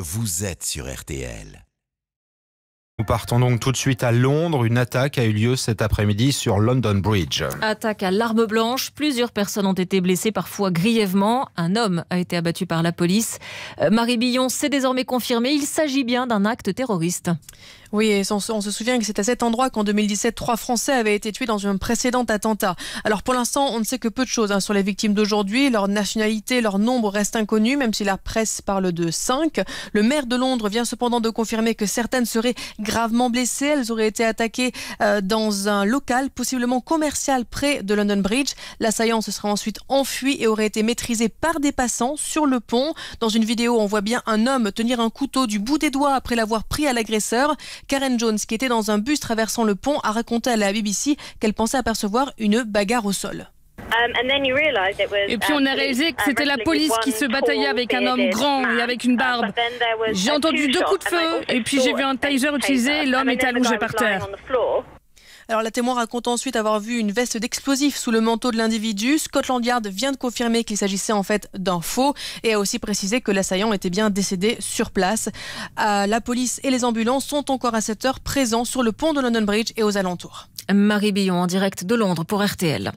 Vous êtes sur RTL. Nous partons donc tout de suite à Londres. Une attaque a eu lieu cet après-midi sur London Bridge. Attaque à l'arme blanche. Plusieurs personnes ont été blessées, parfois grièvement. Un homme a été abattu par la police. Euh, Marie Billon s'est désormais confirmée. Il s'agit bien d'un acte terroriste. Oui, on, se souvient que c'est à cet endroit qu'en 2017, trois Français avaient été tués dans un précédent attentat. Alors pour l'instant, on ne sait que peu de choses hein, sur les victimes d'aujourd'hui. Leur nationalité, leur nombre reste inconnu, même si la presse parle de cinq. Le maire de Londres vient cependant de confirmer que certaines seraient gravement blessées. Elles auraient été attaquées euh, dans un local, possiblement commercial, près de London Bridge. L'assaillant se serait ensuite enfui et aurait été maîtrisé par des passants sur le pont. Dans une vidéo, on voit bien un homme tenir un couteau du bout des doigts après l'avoir pris à l'agresseur. Karen Jones, qui était dans un bus traversant le pont, a raconté à la BBC qu'elle pensait apercevoir une bagarre au sol. Um, et puis on a réalisé que c'était la police qui se bataillait avec un homme grand et avec une uh, barbe. J'ai entendu deux coups de feu et puis j'ai vu un taser utilisé, l'homme est allongé par terre. Alors la témoin raconte ensuite avoir vu une veste d'explosifs sous le manteau de l'individu. Scotland Yard vient de confirmer qu'il s'agissait en fait d'un faux et a aussi précisé que l'assaillant était bien décédé sur place. Euh, la police et les ambulances sont encore à cette heure présents sur le pont de London Bridge et aux alentours. Marie Billon en direct de Londres pour RTL.